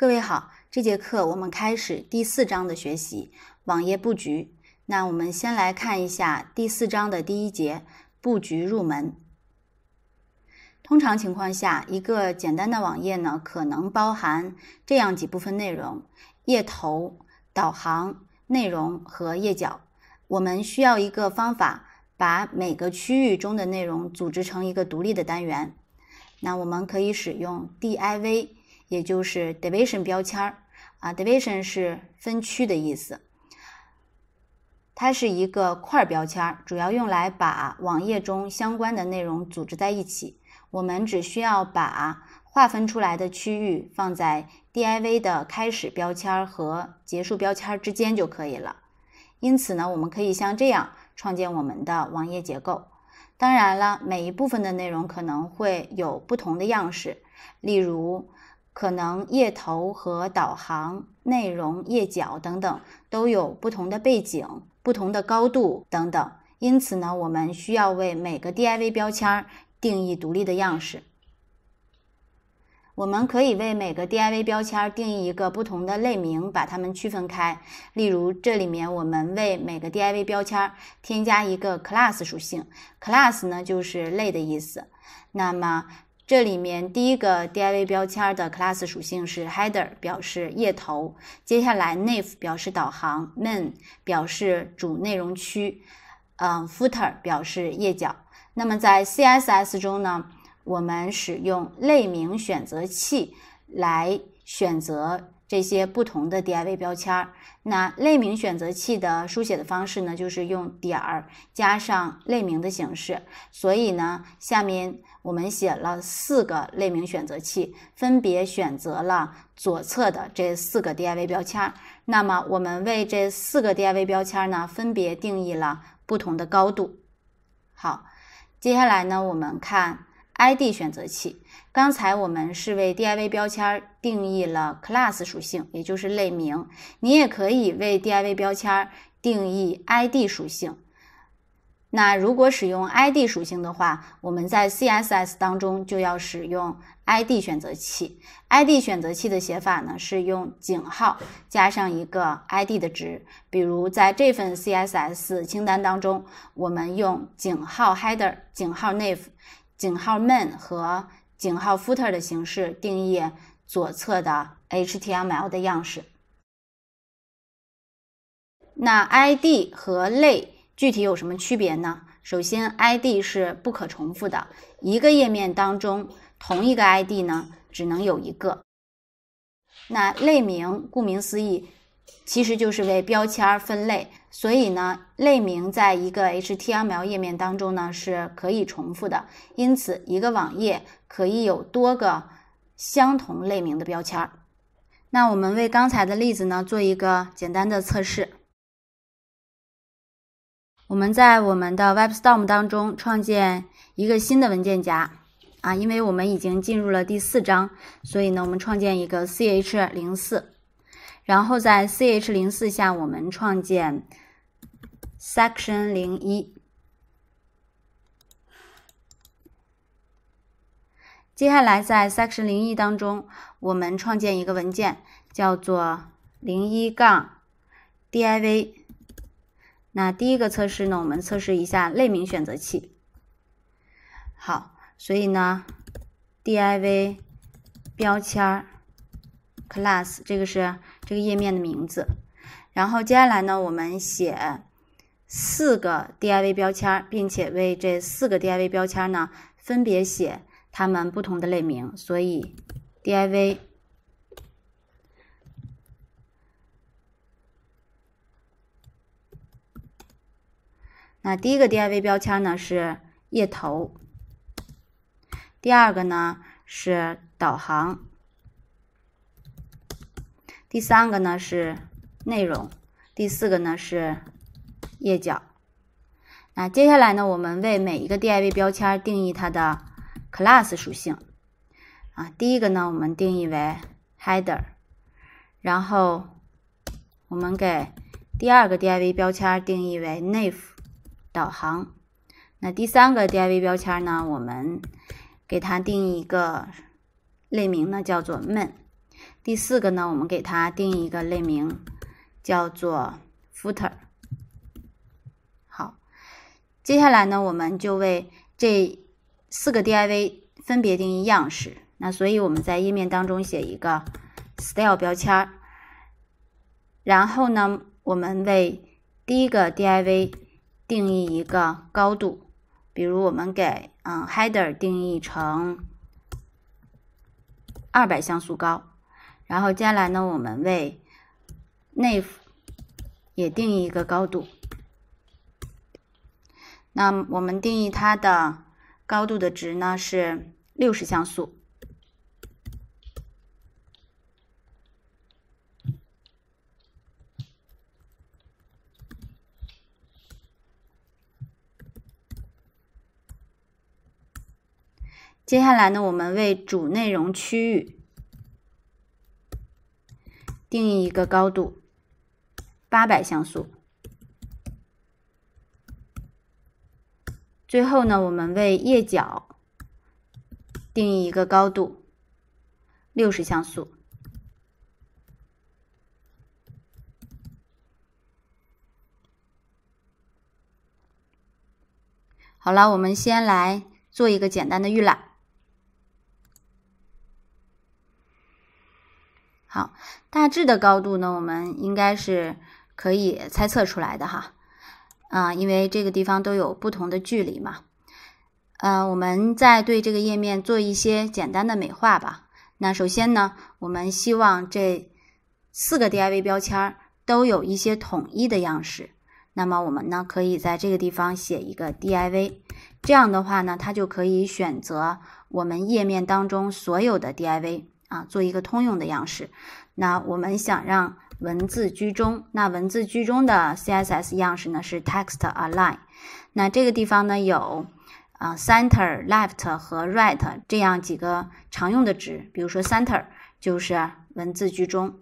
各位好，这节课我们开始第四章的学习——网页布局。那我们先来看一下第四章的第一节：布局入门。通常情况下，一个简单的网页呢，可能包含这样几部分内容：页头、导航、内容和页脚。我们需要一个方法，把每个区域中的内容组织成一个独立的单元。那我们可以使用 DIV。也就是 division 标签儿啊，division 是分区的意思。它是一个块标签，主要用来把网页中相关的内容组织在一起。我们只需要把划分出来的区域放在 div 的开始标签和结束标签之间就可以了。因此呢，我们可以像这样创建我们的网页结构。当然了，每一部分的内容可能会有不同的样式，例如。可能页头和导航、内容、页脚等等都有不同的背景、不同的高度等等，因此呢，我们需要为每个 div 标签定义独立的样式。我们可以为每个 div 标签定义一个不同的类名，把它们区分开。例如，这里面我们为每个 div 标签添加一个 class 属性，class 呢就是类的意思。那么这里面第一个 div 标签的 class 属性是 header，表示页头。接下来 nav 表示导航，main 表示主内容区，嗯，footer 表示页脚。那么在 CSS 中呢，我们使用类名选择器来选择这些不同的 div 标签。那类名选择器的书写的方式呢，就是用点儿加上类名的形式。所以呢，下面。我们写了四个类名选择器，分别选择了左侧的这四个 div 标签。那么，我们为这四个 div 标签呢，分别定义了不同的高度。好，接下来呢，我们看 id 选择器。刚才我们是为 div 标签定义了 class 属性，也就是类名。你也可以为 div 标签定义 id 属性。那如果使用 id 属性的话，我们在 CSS 当中就要使用 id 选择器。id 选择器的写法呢是用井号加上一个 id 的值。比如在这份 CSS 清单当中，我们用井号 header、井号 nav、井号 main 和井号 footer 的形式定义左侧的 HTML 的样式。那 id 和类。具体有什么区别呢？首先，ID 是不可重复的，一个页面当中同一个 ID 呢只能有一个。那类名，顾名思义，其实就是为标签分类，所以呢，类名在一个 HTML 页面当中呢是可以重复的，因此一个网页可以有多个相同类名的标签。那我们为刚才的例子呢做一个简单的测试。我们在我们的 WebStorm 当中创建一个新的文件夹啊，因为我们已经进入了第四章，所以呢，我们创建一个 ch 零四，然后在 ch 零四下我们创建 section 零一。接下来在 section 零一当中，我们创建一个文件叫做零一杠 div。那第一个测试呢？我们测试一下类名选择器。好，所以呢，div 标签 class 这个是这个页面的名字。然后接下来呢，我们写四个 div 标签，并且为这四个 div 标签呢，分别写它们不同的类名。所以，div。那第一个 div 标签呢是页头，第二个呢是导航，第三个呢是内容，第四个呢是页脚。那接下来呢，我们为每一个 div 标签定义它的 class 属性。啊，第一个呢我们定义为 header，然后我们给第二个 div 标签定义为 nav。导航。那第三个 div 标签呢？我们给它定一个类名呢，叫做 m e n 第四个呢，我们给它定一个类名叫做 footer。好，接下来呢，我们就为这四个 div 分别定义样式。那所以我们在页面当中写一个 style 标签然后呢，我们为第一个 div。定义一个高度，比如我们给嗯 header 定义成二百像素高，然后接下来呢，我们为 nav 也定义一个高度，那我们定义它的高度的值呢是六十像素。接下来呢，我们为主内容区域定义一个高度，八百像素。最后呢，我们为页脚定义一个高度，六十像素。好了，我们先来做一个简单的预览。大致的高度呢，我们应该是可以猜测出来的哈，啊，因为这个地方都有不同的距离嘛，嗯，我们再对这个页面做一些简单的美化吧。那首先呢，我们希望这四个 div 标签都有一些统一的样式。那么我们呢，可以在这个地方写一个 div，这样的话呢，它就可以选择我们页面当中所有的 div。啊，做一个通用的样式。那我们想让文字居中，那文字居中的 CSS 样式呢是 text-align。那这个地方呢有啊 center、left 和 right 这样几个常用的值，比如说 center 就是文字居中。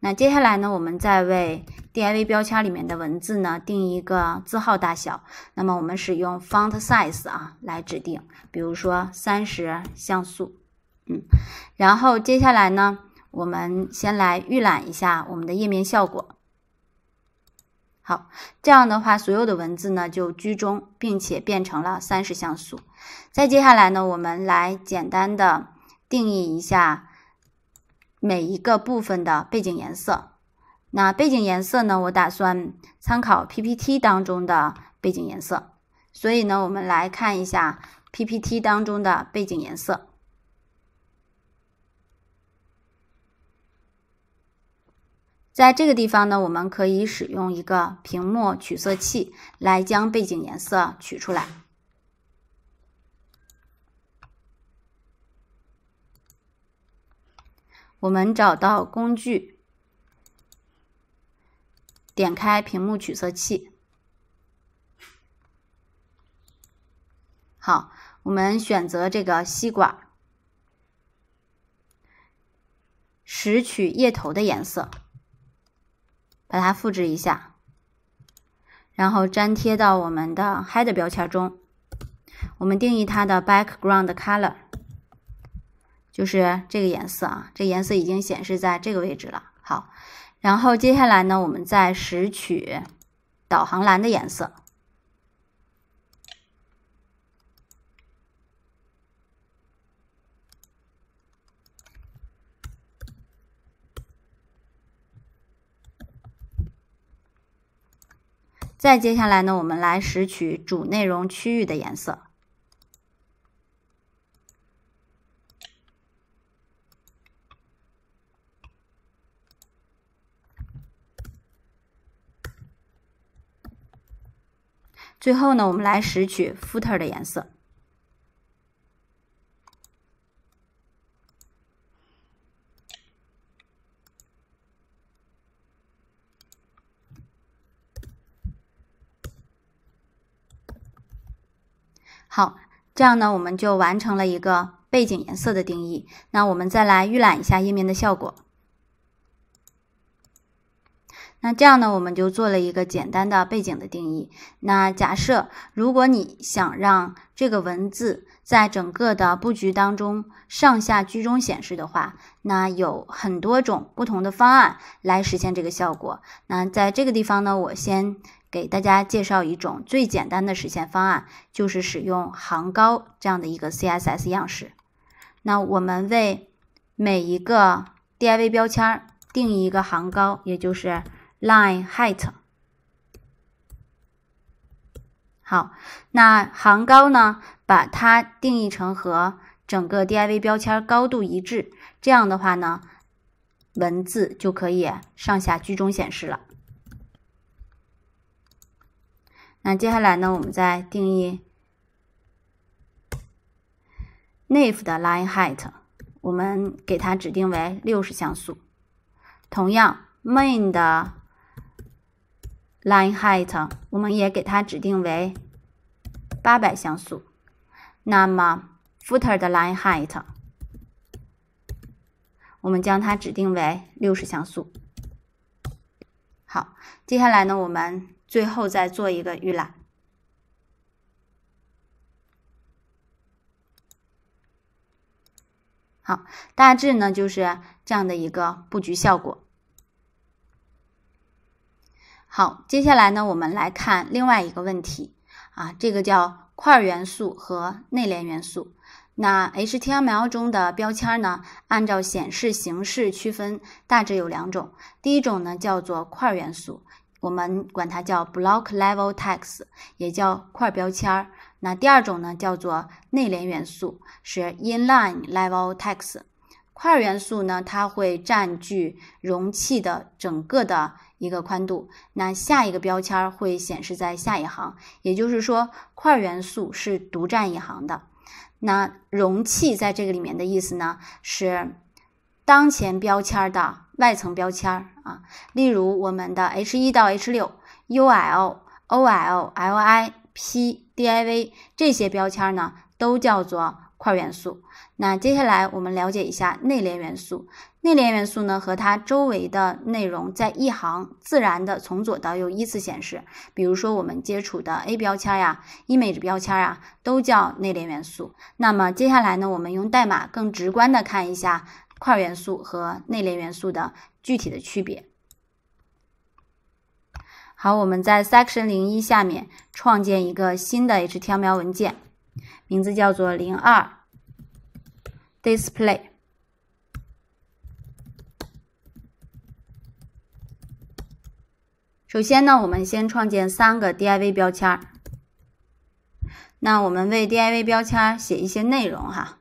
那接下来呢，我们再为 DIV 标签里面的文字呢定一个字号大小。那么我们使用 font-size 啊来指定，比如说三十像素。嗯，然后接下来呢，我们先来预览一下我们的页面效果。好，这样的话，所有的文字呢就居中，并且变成了三十像素。再接下来呢，我们来简单的定义一下每一个部分的背景颜色。那背景颜色呢，我打算参考 PPT 当中的背景颜色，所以呢，我们来看一下 PPT 当中的背景颜色。在这个地方呢，我们可以使用一个屏幕取色器来将背景颜色取出来。我们找到工具，点开屏幕取色器。好，我们选择这个吸管，拾取叶头的颜色。把它复制一下，然后粘贴到我们的 head 标签中。我们定义它的 background color 就是这个颜色啊，这颜色已经显示在这个位置了。好，然后接下来呢，我们再拾取导航栏的颜色。再接下来呢，我们来拾取主内容区域的颜色。最后呢，我们来拾取 footer 的颜色。好，这样呢，我们就完成了一个背景颜色的定义。那我们再来预览一下页面的效果。那这样呢，我们就做了一个简单的背景的定义。那假设，如果你想让这个文字在整个的布局当中上下居中显示的话，那有很多种不同的方案来实现这个效果。那在这个地方呢，我先。给大家介绍一种最简单的实现方案，就是使用行高这样的一个 CSS 样式。那我们为每一个 DIV 标签定义一个行高，也就是 line height。好，那行高呢，把它定义成和整个 DIV 标签高度一致。这样的话呢，文字就可以上下居中显示了。那接下来呢？我们再定义 n 内服的 line height，我们给它指定为六十像素。同样，main 的 line height 我们也给它指定为八百像素。那么 footer 的 line height，我们将它指定为六十像素。好，接下来呢我们。最后再做一个预览，好，大致呢就是这样的一个布局效果。好，接下来呢我们来看另外一个问题啊，这个叫块元素和内联元素。那 HTML 中的标签呢，按照显示形式区分，大致有两种，第一种呢叫做块元素。我们管它叫 block level t a x 也叫块标签儿。那第二种呢，叫做内联元素，是 inline level t a x 块元素呢，它会占据容器的整个的一个宽度。那下一个标签会显示在下一行，也就是说，块元素是独占一行的。那容器在这个里面的意思呢，是。当前标签的外层标签啊，例如我们的 h 一到 h 六、u l o l l i p d i v 这些标签呢，都叫做块元素。那接下来我们了解一下内联元素。内联元素呢，和它周围的内容在一行自然的从左到右依次显示。比如说我们接触的 a 标签呀、image 标签啊，都叫内联元素。那么接下来呢，我们用代码更直观的看一下。块元素和内联元素的具体的区别。好，我们在 section 零一下面创建一个新的 HTML 文件，名字叫做零二 display。首先呢，我们先创建三个 DIV 标签那我们为 DIV 标签写一些内容哈。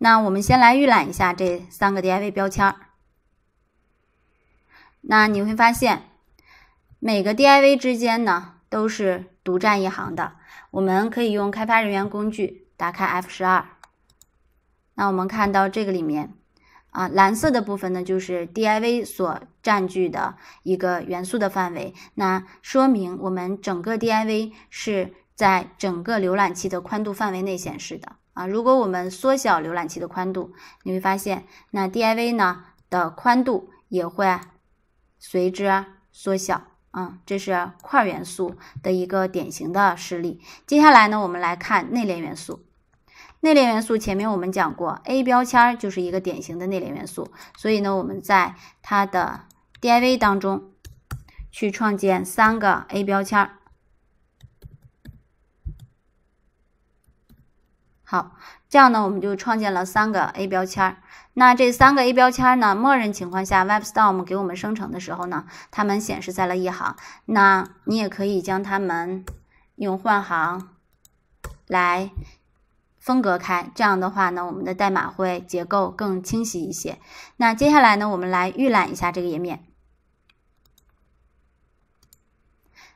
那我们先来预览一下这三个 div 标签儿。那你会发现，每个 div 之间呢都是独占一行的。我们可以用开发人员工具打开 F 十二。那我们看到这个里面，啊，蓝色的部分呢就是 div 所占据的一个元素的范围。那说明我们整个 div 是在整个浏览器的宽度范围内显示的。啊，如果我们缩小浏览器的宽度，你会发现那 DIV 呢的宽度也会随之缩小啊。这是块元素的一个典型的实例。接下来呢，我们来看内联元素。内联元素前面我们讲过，A 标签就是一个典型的内联元素，所以呢，我们在它的 DIV 当中去创建三个 A 标签。好，这样呢，我们就创建了三个 a 标签儿。那这三个 a 标签儿呢，默认情况下，WebStorm 给我们生成的时候呢，它们显示在了一行。那你也可以将它们用换行来分隔开。这样的话呢，我们的代码会结构更清晰一些。那接下来呢，我们来预览一下这个页面。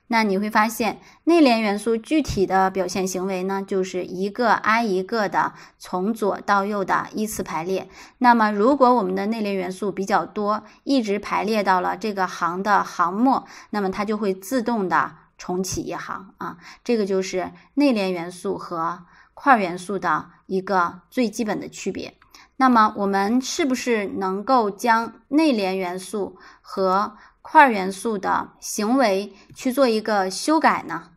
那你会发现，内联元素具体的表现行为呢，就是一个挨一个的，从左到右的依次排列。那么，如果我们的内联元素比较多，一直排列到了这个行的行末，那么它就会自动的重启一行啊。这个就是内联元素和块元素的一个最基本的区别。那么，我们是不是能够将内联元素和？块元素的行为去做一个修改呢？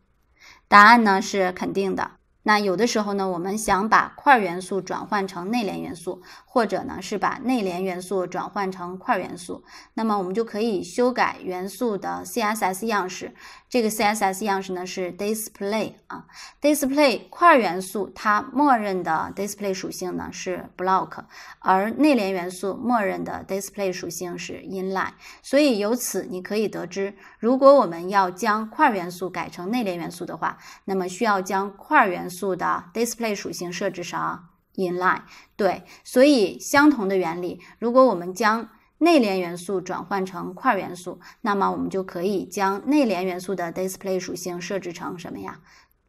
答案呢是肯定的。那有的时候呢，我们想把块元素转换成内联元素。或者呢，是把内联元素转换成块元素，那么我们就可以修改元素的 CSS 样式。这个 CSS 样式呢是 display 啊，display 块元素它默认的 display 属性呢是 block，而内联元素默认的 display 属性是 inline。所以由此你可以得知，如果我们要将块元素改成内联元素的话，那么需要将块元素的 display 属性设置上。In line，对，所以相同的原理，如果我们将内联元素转换成块元素，那么我们就可以将内联元素的 display 属性设置成什么呀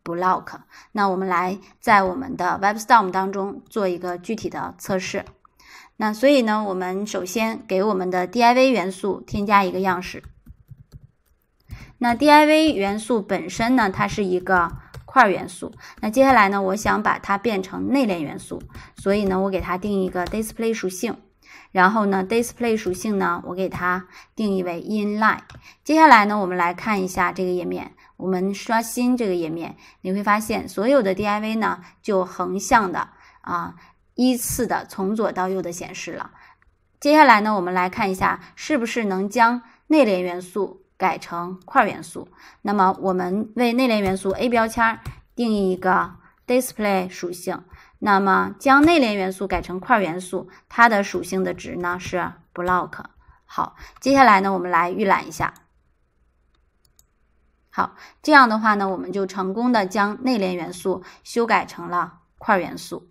？block。那我们来在我们的 WebStorm 当中做一个具体的测试。那所以呢，我们首先给我们的 div 元素添加一个样式。那 div 元素本身呢，它是一个。块元素，那接下来呢？我想把它变成内敛元素，所以呢，我给它定一个 display 属性，然后呢，display 属性呢，我给它定义为 inline。接下来呢，我们来看一下这个页面，我们刷新这个页面，你会发现所有的 div 呢就横向的啊，依次的从左到右的显示了。接下来呢，我们来看一下是不是能将内联元素。改成块元素，那么我们为内联元素 a 标签定义一个 display 属性，那么将内联元素改成块元素，它的属性的值呢是 block。好，接下来呢我们来预览一下。好，这样的话呢我们就成功的将内联元素修改成了块元素。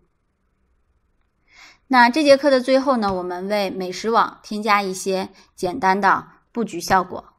那这节课的最后呢，我们为美食网添加一些简单的布局效果。